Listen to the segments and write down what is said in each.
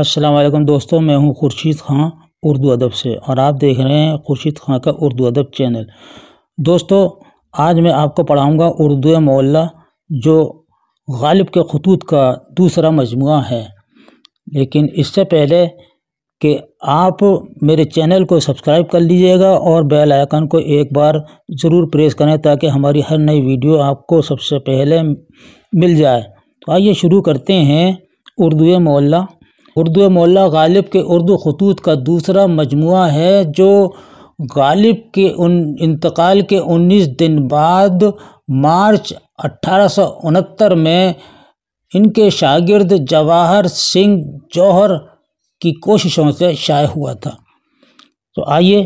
असलम दोस्तों मैं हूं खुर्शीद खान उर्दू अदब से और आप देख रहे हैं खुर्शीद खान का उर्दू अदब चैनल दोस्तों आज मैं आपको पढ़ाऊँगा उर्दू मोल्ला जो गालिब के खतूत का दूसरा मजमू है लेकिन इससे पहले कि आप मेरे चैनल को सब्सक्राइब कर लीजिएगा और बेल आइकन को एक बार ज़रूर प्रेस करें ताकि हमारी हर नई वीडियो आपको सबसे पहले मिल जाए तो आइए शुरू करते हैं उर्दू मोल्ला उर्दू मौला गालिब के उर्दू खतूत का दूसरा मजमू है जो गालिब के उन इंतकाल के 19 दिन बाद मार्च अट्ठारह में इनके शागिर्द जवाहर सिंह जौहर की कोशिशों से शाये हुआ था तो आइए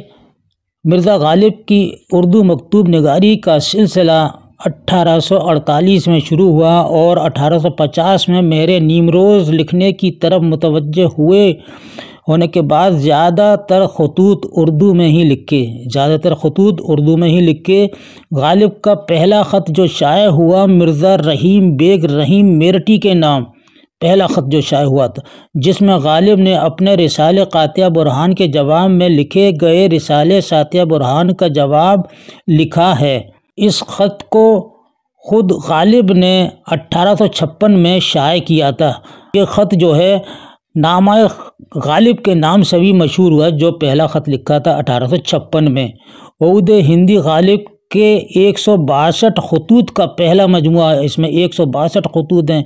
मिर्ज़ा गालिब की उर्दू मकतूब नगारी का सिलसिला 1848 में शुरू हुआ और 1850 में मेरे नीमरोज़ लिखने की तरफ मुतवजह हुए होने के बाद ज़्यादातर खतूत उर्दू में ही लिखे ज़्यादातर खतूत उर्दू में ही लिखे गालिब का पहला ख़त जो शाये हुआ मिर्ज़ा रहीम बेग रहीम मेरठी के नाम पहला ख़त जो शाये हुआ था जिसमें गालिब ने अपने रिसाले क़ातिया बुरहान के जवाब में लिखे गए रिसाले सातिया बुरहान का जवाब लिखा है इस ख़त को ख़ुद गालिब ने 1856 में शाये किया था ये ख़त जो है नामा गालिब के नाम से भी मशहूर हुआ जो पहला ख़त लिखा था 1856 में उद हिंदी गालिब के एक सौ बासठ खतूत का पहला मजमु इसमें एक सौ बासठ खतूत हैं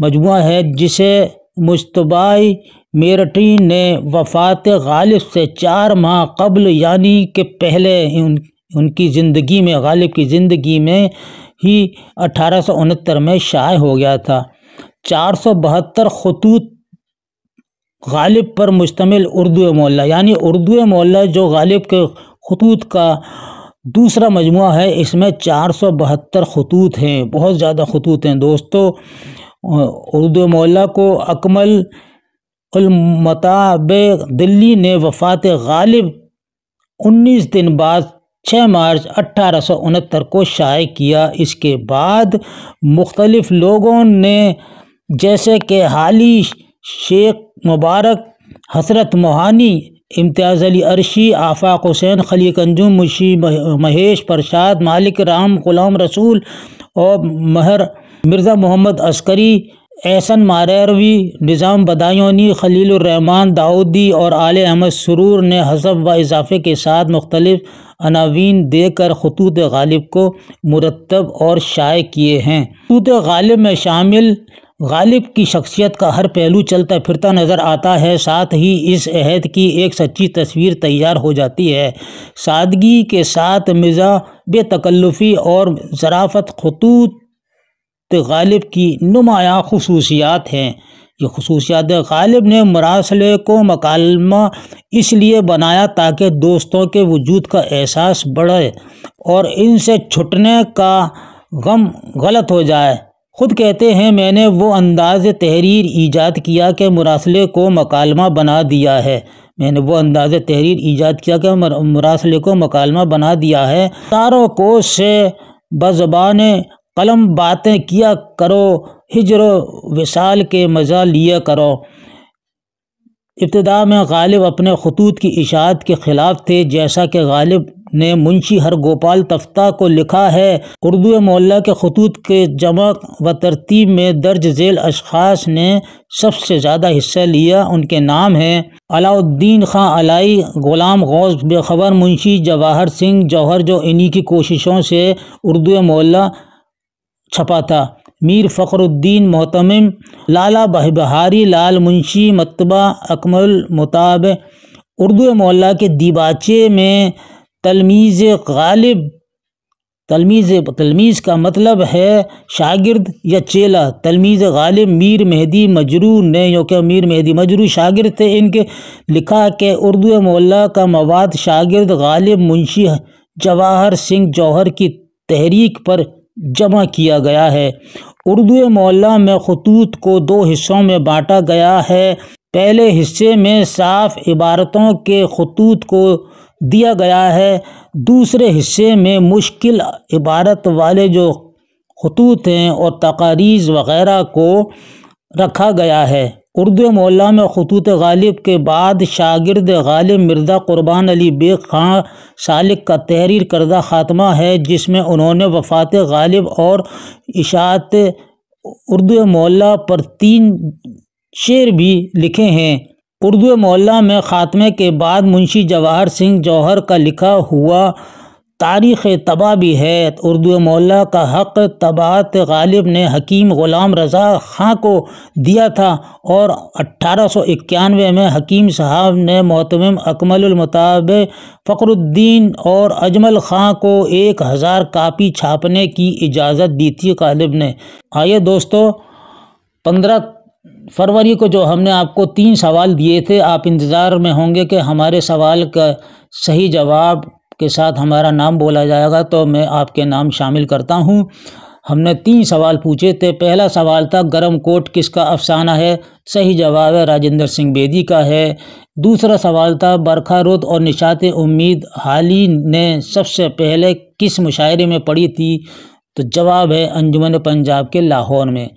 मजमु है जिसे मुशतबाई मेरठी ने वफात गालिब से चार माह कबल यानी के पहले उन उनकी ज़िंदगी में गालिब की ज़िंदगी में ही अठारह में शाये हो गया था चार सौ बहत्तर खतूत गालिब पर मुश्तमिल उर्दू मोल्ला यानी उर्दू मोल्ला जो गालिब के खतूत का दूसरा मजमू है इसमें चार सौ बहत्तर खतूत हैं बहुत ज़्यादा खतूत हैं दोस्तों उर्दू मौला को अकमल मताब दिल्ली ने वफ़ात गालिब उन्नीस दिन बाद छः मार्च अट्ठारह को शाये किया इसके बाद मुख्तलिफ़ लोगों ने जैसे कि हाली शेख मुबारक हसरत मोहानी इम्तियाज़ अली अरशी आफाक हुसैन खली कंजूम मुशी महेश प्रसाद मालिक राम ग़ुलाम रसूल और महर मिर्ज़ा मोहम्मद अस्करी एहसन मारवी निज़ाम बदायूनी खलीलरहमान दाऊदी और आल अहमद सरूर ने हज़ब व इजाफे के साथ मुख्तलिफ अनावीन देकर खतूत गालिब को मुरतब और शाये किए हैं खतूत गालिब में शामिल गालिब की शख्सियत का हर पहलू चलता फिरता नज़र आता है साथ ही इस अहद की एक सच्ची तस्वीर तैयार हो जाती है सादगी के साथ मिज़ा बेतकल्लफ़ी और ज़राफ़त खतूत गालिब की नुमाया खसूसियात हैं ये खसूसियात गालिब ने मरासले को मकालमा इसलिए बनाया ताकि दोस्तों के वजूद का एहसास बढ़े और इनसे छुटने का गम गलत हो जाए खुद कहते हैं मैंने वो अंदाज़ तहरीर ईजाद किया कि मुरासले को मकालमा बना दिया है मैंने वो अंदाज़ तहरीर ईजाद किया कि मुरासले को मकालमा बना दिया है तारों को से बज़बान कलम बातें किया करो हिजर विशाल के मज़ा लिया करो इब्तदा में गालिब अपने खतूत की इशात के ख़िलाफ़ थे जैसा कि गालिब ने मुंशी हरगोपाल तफ्ता को लिखा है उर्दू मोल्ला के खतूत के जमा व तरतीब में दर्ज झेल अशास ने सबसे ज़्यादा हिस्सा लिया उनके नाम हैं अलाउद्दीन खां अलाई ग़ुलाम गौस बेखबर मुंशी जवाहर सिंह जौहर जो इन्हीं की कोशिशों से उर्दू मोल्ला छपा था मीर फ़खरुद्दीन मोहतम लाला बहबहारी लाल मुंशी मतबा अकमल मुताब उर्दू मोहल्ला के दीबाचे में तलमीज़ गालिब तलमीज़ तलमीज़ का मतलब है शागिर्द या चेला तलमीज़ गालिब मीर मेहदी मजरू ने यो मीर मेहदी मजरू शागिर्द थे इनके लिखा के उर्दू मोहल्ला का मवाद शागिर्द गालिब मुंशी जवाहर सिंह जौहर की तहरीक पर जमा किया गया है उर्दू मौला में खतूत को दो हिस्सों में बांटा गया है पहले हिस्से में साफ इबारतों के खतूत को दिया गया है दूसरे हिस्से में मुश्किल इबारत वाले जो खतूत हैं और तकारीज़ वग़ैरह को रखा गया है उर्दू मौला में खतूत गालिब के बाद शागिर्द गालिब मिर्ज़ा क़ुरबान अली बेग खां सालिक का तहरीर करदा ख़ात्मा है जिसमें उन्होंने वफ़ात गालिब और इशात उर्दू मौला पर तीन शेर भी लिखे हैं उर्दू मौला में ख़ात्मे के बाद मुंशी जवाहर सिंह जौहर का लिखा हुआ तारीख़ तबा भी है तो उर्दू मौला का हक़ तबात गालिब ने हकीम ग़ुलाम रज़ा ख़ां को दिया था और अट्ठारह सौ इक्यानवे में हकीम साहब ने मोहतम अकमलमताब फ़खरुद्दीन और अजमल ख़ां को एक हज़ार कापी छापने की इजाज़त दी थी गालिब ने आइए दोस्तों पंद्रह फरवरी को जो हमने आपको तीन सवाल दिए थे आप इंतज़ार में होंगे कि हमारे सवाल का सही जवाब के साथ हमारा नाम बोला जाएगा तो मैं आपके नाम शामिल करता हूँ हमने तीन सवाल पूछे थे पहला सवाल था गरम कोट किसका अफसाना है सही जवाब है राजेंद्र सिंह बेदी का है दूसरा सवाल था बरखा रोत और निशात उम्मीद हाल ही ने सबसे पहले किस मुशायरे में पढ़ी थी तो जवाब है अंजुमन पंजाब के लाहौर में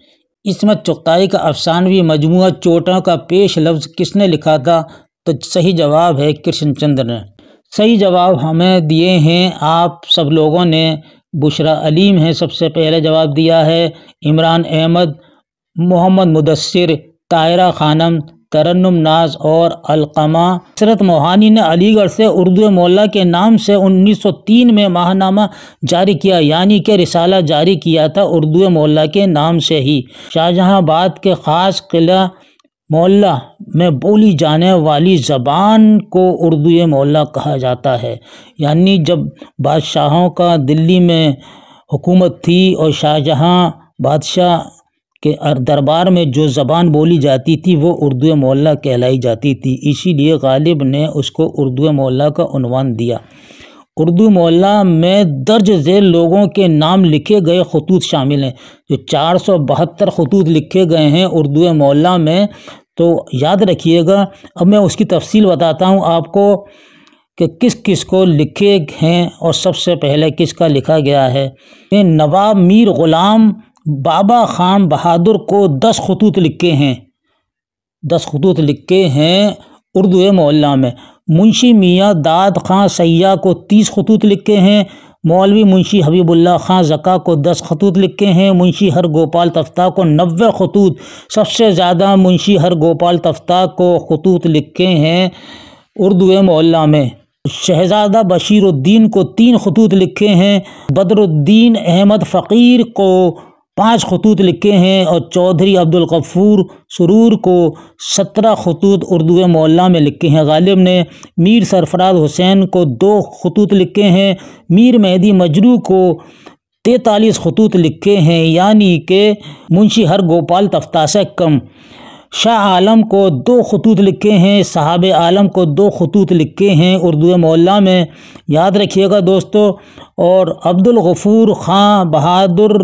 इसमत चुगताई का अफसानवी मजमू चोटों का पेश लफ्ज़ किसने लिखा था तो सही जवाब है कृष्णचंद्र ने सही जवाब हमें दिए हैं आप सब लोगों ने बुशरा अलीम है सबसे पहले जवाब दिया है इमरान अहमद मोहम्मद मुदसर तायरा खानम तरन्नुम नाज और अलकमा हसरत मोहानी ने अलीगढ़ से उर्दू मोल्ला के नाम से 1903 में माहनामा जारी किया यानी कि रिसाला जारी किया था उर्दू मोल्ला के नाम से ही शाहजहाँबाद के ख़ास किला मोल्ला में बोली जाने वाली ज़बान को उर्दू मोल्ला कहा जाता है यानी जब बादशाहों का दिल्ली में हुकूमत थी और शाहजहाँ बादशाह के दरबार में जो ज़बान बोली जाती थी वो उर्दू मोल्ला कहलाई जाती थी इसीलिए गालिब ने उसको उर्दू मोल्ला का उनवान दिया उर्दू मोहल्ला में दर्ज झेल लोगों के नाम लिखे गए खतूत शामिल हैं जो चार सौ बहत्तर खतूत लिखे गए हैं उर्दू मोहल्ला में तो याद रखिएगा अब मैं उसकी तफसील बताता हूँ आपको कि किस किस को लिखे हैं और सबसे पहले किसका लिखा गया है नवाब मीर ग़ुलाम बाबा खान बहादुर को दस खतूत लिखे हैं दस खतूत लिखे हैं उर्दू मोहल्ला में मुंशी मियाँ दाद खां सैया को तीस खतूत लिखे हैं मौलवी मुंशी हबीबुल्ला खां जका को दस खतूत लिखे हैं मुंशी हर गोपाल तफ्ता को नबे खतूत सबसे ज़्यादा मुंशी हर गोपाल तफ्ता को खतूत लिखे हैं उर्दू मोहल्ला में शहजादा बशीरुद्दीन को तीन खतूत लिखे हैं बदरुद्दीन अहमद फ़कीर को पाँच खतूत लिखे हैं और चौधरी अब्दुल गफ़ूर सुरूर को सत्रह खतूत उर्दू मौला में लिखे हैं गालिब ने मीर सरफराज हुसैन को दो खतूत लिखे हैं मीर मेहदी मजरू को तैतालीस खतूत लिखे हैं यानी कि मुंशी हर गोपाल तफ्ता से कम शाह आलम को दो खतूत लिखे हैं साहब आलम को दो खतूत लिखे हैं उर्दू मौला में याद रखिएगा दोस्तों और अब्दुल अब्दुलगफ़ूर ख़ान बहादुर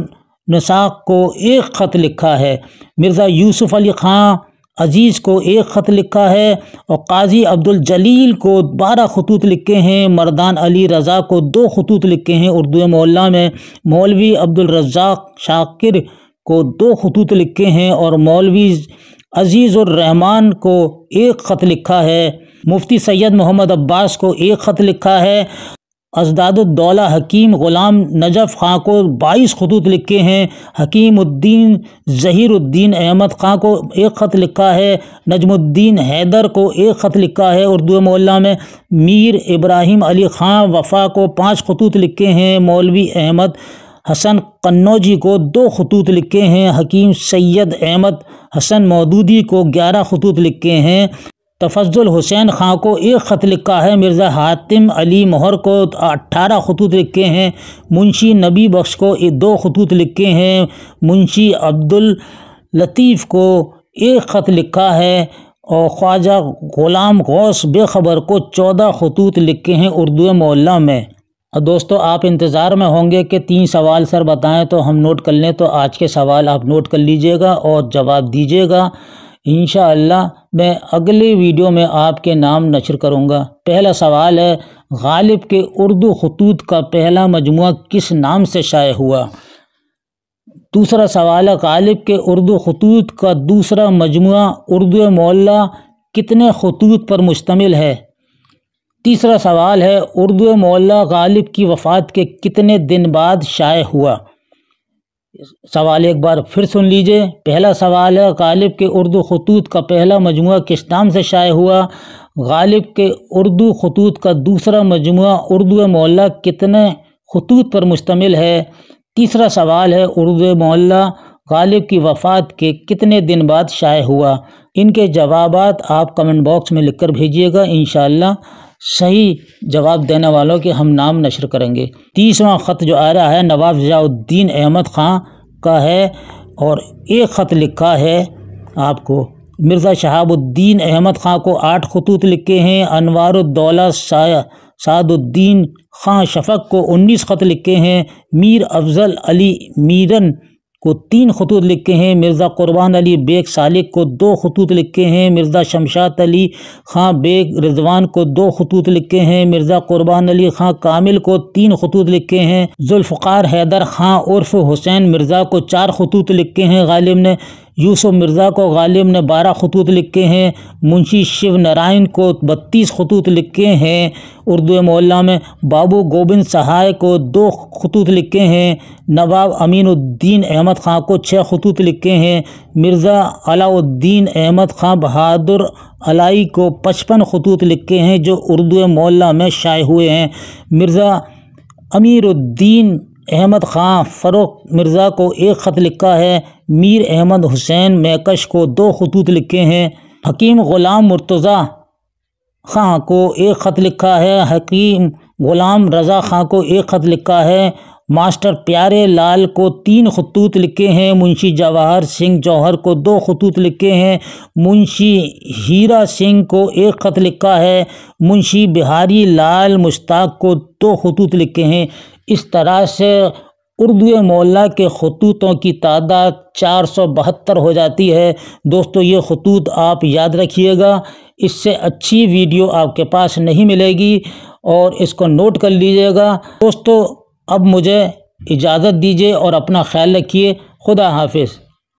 नसाक को एक ख़त लिखा है मिर्ज़ा यूसुफ़ अली ख़ां अजीज़ को एक ख़त लिखा है और काजी अब्दुल जलील को बारह खतूत लिखे हैं मर्दान अली रज़ा को दो खतूत लिखे हैं उर्दू मोहल्ला में मौलवी अब्दुल रज़ाक शाकिर को दो खतूत लिखे हैं और मौलवी रहमान को एक ख़त लिखा है मुफ्ती सैयद मोहम्मद अब्बास को एक ख़त लिखा है अजदादौला हकीम ग़ुलाम नजफ़ खां को बाईस खतूत लिखे हैं हकीमुद्दीन ज़हीरुद्दीन अहमद खां को एक ख़त लिखा है नजमुद्दीन हैदर को एक ख़त लिखा है उर्दू मोल्ला में मीर इब्राहिम अली खां वफ़ा को पाँच खतूत लिखे हैं मौलवी अहमद हसन कन्नौजी को दो खतूत लिखे हैं हकीम सैयद अहमद हसन मौदूदी को ग्यारह खतूत लिखे हैं तफजुल हुसैन खां को एक ख़त लिखा है मिर्ज़ा हातिम अली मोहर को अट्ठारह खतूत लिखे हैं मुंशी नबी बख्श को दो खतूत लिखे हैं मुंशी अब्दुल लतीफ़ को एक ख़त लिखा है और ख्वाजा ग़ुलाम गौस बेखबर को चौदह खतूत लिखे हैं उर्दू मोहल्ला में और दोस्तों आप इंतज़ार में होंगे कि तीन सवाल सर बताएं तो हम नोट कर लें तो आज के सवाल आप नोट कर लीजिएगा और जवाब दीजिएगा इन मैं अगली वीडियो में आपके नाम नशर करूँगा पहला सवाल है गालिब के उर्दू खतूत का पहला मजमू किस नाम से शाये हुआ दूसरा सवाल है गालिब के उर्दू खतूत का दूसरा मजमू उर्दू मोल्ला कितने खतूत पर मुश्तमिल है तीसरा सवाल है उर्दू मोल्ला गालिब की वफ़ात के कितने दिन बाद शाये हुआ सवाल एक बार फिर सुन लीजिए पहला सवाल है गालिब के उर्दू खतूत का पहला मजमू किस नाम से शाये हुआ गालिब के उर्दू खतूत का दूसरा मजमु उर्दू मोहल्ला कितने खतूत पर मुश्तमिल है तीसरा सवाल है उर्दू मोहल्ला गालिब की वफ़ात के कितने दिन बाद शाये हुआ इनके जवाब आप कमेंट बॉक्स में लिख कर भेजिएगा इन सही जवाब देने वालों के हम नाम नशर करेंगे तीसवा ख़त जो आ रहा है नवाब जयाउद्दीन अहमद ख़ान का है और एक ख़त लिखा है आपको मिर्ज़ा शहाबुद्दीन अहमद ख़ां को आठ खतूत लिखे हैं साया सादुद्दीन ख़ां शफक को उन्नीस ख़त लिखे हैं मीर अफजल अली मीरन को तीन खतूत लिखे हैं मिर्ज़ा क़ुरबान अली बेग सालिक को दो खतूत लिखे हैं मिर्ज़ा शमशात अली खां बेग रिजवान को दो खतूत लिखे हैं मिर्ज़ा क़ुरबान अली खां कामिल को तीन खतूत लिखे हैं जुल्फ़ार हैदर खां उर्फ हुसैन मिर्ज़ा को चार खतूत लिखे हैं गालिब ने यूसुफ मिर्ज़ा को गालिब ने बारह खतूत लिखे हैं मुंशी शिव नारायण को बत्तीस खतूत लिखे हैं उर्दू मोल्ला में बाबू गोविंद सहाय को दो खतूत लिखे हैं नवाब अमीनुद्दीन अहमद ख़ां को छः खतूत लिखे हैं मिर्ज़ा अलाउद्दीन अहमद ख़ां बहादुर अलाई को पचपन खतूत लिखे हैं जो उर्दू मोल्ला में शाये हुए हैं मिर्ज़ा अमीरुद्दीन अहमद ख़ान फ़रूख मिर्ज़ा को एक ख़त लिखा है मीर अहमद हुसैन मैकश को दो खतूत लिखे हैं हकीम ग़ुलाम मुर्तज़ा ख़ां को एक ख़त लिखा है हकीम ग़ुलाम रज़ा ख़ां को एक ख़त लिखा है मास्टर प्यारे लाल को तीन खतूत लिखे हैं मुंशी जवाहर सिंह जौहर को दो खतूत लिखे हैं मुंशी हीरा सिंह को एक ख़त लिखा है मुंशी बिहारी लाल मुश्ताक को दो खतूत लिखे हैं इस तरह से उर्दू मौला के खतूतों की तादाद चार सौ बहत्तर हो जाती है दोस्तों ये खतूत आप याद रखिएगा इससे अच्छी वीडियो आपके पास नहीं मिलेगी और इसको नोट कर लीजिएगा दोस्तों अब मुझे इजाज़त दीजिए और अपना ख्याल रखिए खुदा हाफिज़